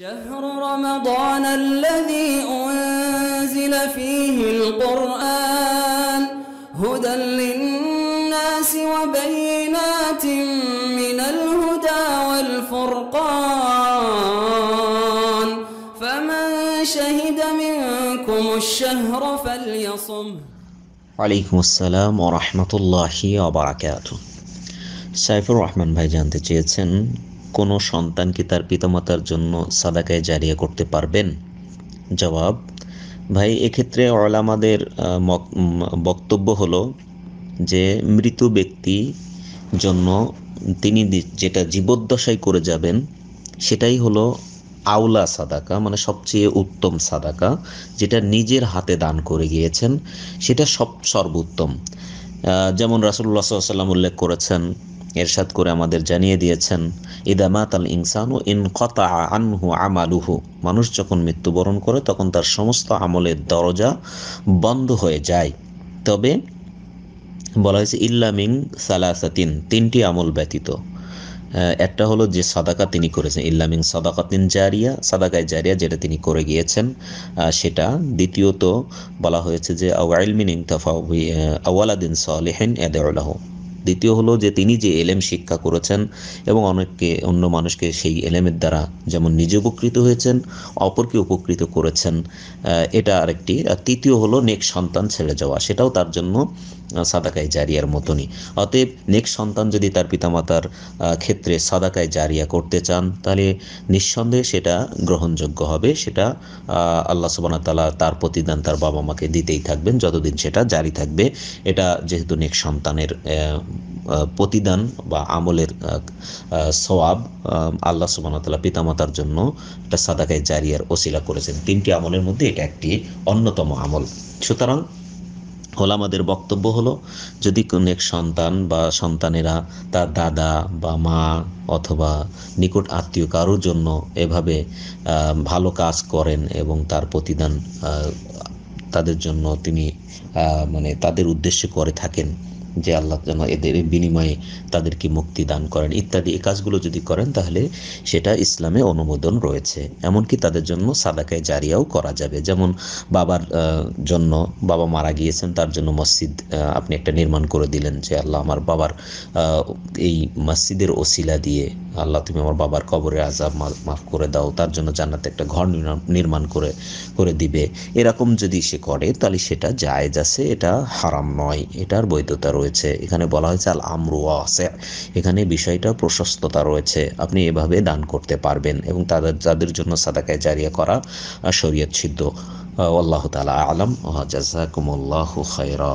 شهر رمضان الذي أنزل فيه القرآن هدى للناس وبينات من الهدى والفرقان فمن شهد منكم الشهر فليصم وعليكم السلام ورحمة الله وبركاته سيف الرحمن ভাই জানতে কোনো সন্তান কি তার পিতামাতার জন্য সাদাকায় জারিয়া করতে পারবেন জবাব ভাই এক্ষেত্রে অলামাদের বক্তব্য হলো যে মৃত ব্যক্তি জন্য তিনি যেটা জীবদ্দশাই করে যাবেন সেটাই হলো আউলা সাদাকা মানে সবচেয়ে উত্তম সাদাকা যেটা নিজের হাতে দান করে গিয়েছেন সেটা সব সর্বোত্তম যেমন রাসুল্লাহ সাল্লাম উল্লেখ করেছেন এরশাদ করে আমাদের জানিয়ে দিয়েছেন ইদামাতাল ইনসানু ইন কতা আনহু আমালুহু মানুষ যখন মৃত্যুবরণ করে তখন তার সমস্ত আমলের দরজা বন্ধ হয়ে যায় তবে বলা হয়েছে ইল্লামিং সালাসাতিন তিনটি আমল ব্যতীত একটা হলো যে সাদাকা তিনি করেছেন ইল্লামিং সাদাকাতিন জারিয়া সাদাকায় জারিয়া যেটা তিনি করে গিয়েছেন সেটা দ্বিতীয়ত বলা হয়েছে যে আওয়াইল মিনিং তফা আওয়ালাদিন সালেহেন এদেউলাহ দ্বিতীয় হলো যে তিনি যে এলেম শিক্ষা করেছেন এবং অনেককে অন্য মানুষকে সেই এলেমের দ্বারা যেমন নিজে উপকৃত হয়েছেন অপরকে উপকৃত করেছেন এটা আরেকটি আর তৃতীয় হলো নেক সন্তান ছেড়ে যাওয়া সেটাও তার জন্য সাদাকায় জারিয়ার মতনই অতএব নেক সন্তান যদি তার পিতামাতার ক্ষেত্রে সাদাকায় জারিয়া করতে চান তাহলে নিঃসন্দেহে সেটা গ্রহণযোগ্য হবে সেটা আল্লাহ সুবানা তালা তার প্রতিদান তার বাবা মাকে দিতেই থাকবেন যতদিন সেটা জারি থাকবে এটা যেহেতু নেক সন্তানের প্রতিদান বা আমলের সবাব আল্লাহ সুবাহতালা পিতামাতার জন্য এটা সাদাকায় জারিয়ার ওসিলা করেছেন তিনটি আমলের মধ্যে এটা একটি অন্যতম আমল সুতরাং ওলামাদের বক্তব্য হলো যদি কোনো এক সন্তান বা সন্তানেরা তার দাদা বা মা অথবা নিকট আত্মীয় কারোর জন্য এভাবে ভালো কাজ করেন এবং তার প্রতিদান তাদের জন্য তিনি মানে তাদের উদ্দেশ্যে করে থাকেন যে আল্লাহ যেন এদের বিনিময়ে তাদেরকে মুক্তি দান করেন ইত্যাদি এই কাজগুলো যদি করেন তাহলে সেটা ইসলামে অনুমোদন রয়েছে এমনকি তাদের জন্য সাদাকায় জারিয়াও করা যাবে যেমন বাবার জন্য বাবা মারা গিয়েছেন তার জন্য মসজিদ আপনি একটা নির্মাণ করে দিলেন যে আল্লাহ আমার বাবার এই মসজিদের ওসিলা দিয়ে আল্লাহ তুমি আমার বাবার কবরে আজাব মাফ করে দাও তার জন্য জান্নাতে একটা ঘর নির্মাণ করে করে দিবে এরকম যদি সে করে তাহলে সেটা জায়েজ আছে এটা হারাম নয় এটার বৈধতা রয়েছে এখানে বলা হয়েছে আল আমরুয়া আছে এখানে বিষয়টা প্রশস্ততা রয়েছে আপনি এভাবে দান করতে পারবেন এবং তাদের যাদের জন্য সাদাকায় জারিয়া করা শরীয়ত সিদ্ধ আল্লাহ তালা আলম জাজাকুমুল্লাহ খৈরা